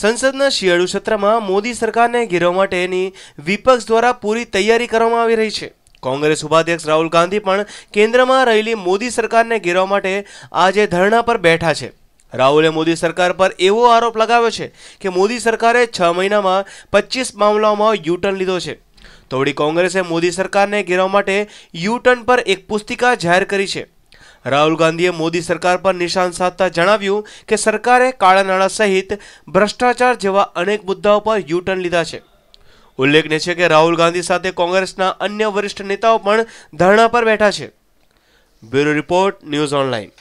સંસદના શિયાળુ સત્રમાં મોદી સરકારને ઘેરવા માટેની વિપક્ષ દ્વારા પૂરી તૈયારી કરવામાં આવી રહી છે કોંગ્રેસ ઉપાધ્યક્ષ રાહુલ ગાંધી પણ કેન્દ્રમાં રહેલી મોદી સરકારને ઘેરવા માટે આજે ધરણા પર બેઠા છે રાહુલે મોદી સરકાર પર એવો આરોપ લગાવ્યો છે કે મોદી સરકારે છ મહિનામાં પચીસ મામલાઓમાં યુટર્ન લીધો છે તો વળી કોંગ્રેસે મોદી સરકારને ઘેરવા માટે યુટર્ન પર એક પુસ્તિકા જાહેર કરી છે રાહુલ ગાંધીએ મોદી સરકાર પર નિશાન સાધતા જણાવ્યું કે સરકારે કાળા નાણાં સહિત ભ્રષ્ટાચાર જેવા અનેક મુદ્દાઓ પર યુટર્ન લીધા છે ઉલ્લેખનીય છે કે રાહુલ ગાંધી સાથે કોંગ્રેસના અન્ય વરિષ્ઠ નેતાઓ પણ ધરણા પર બેઠા છે બ્યુરો રિપોર્ટ ન્યૂઝ ઓનલાઈન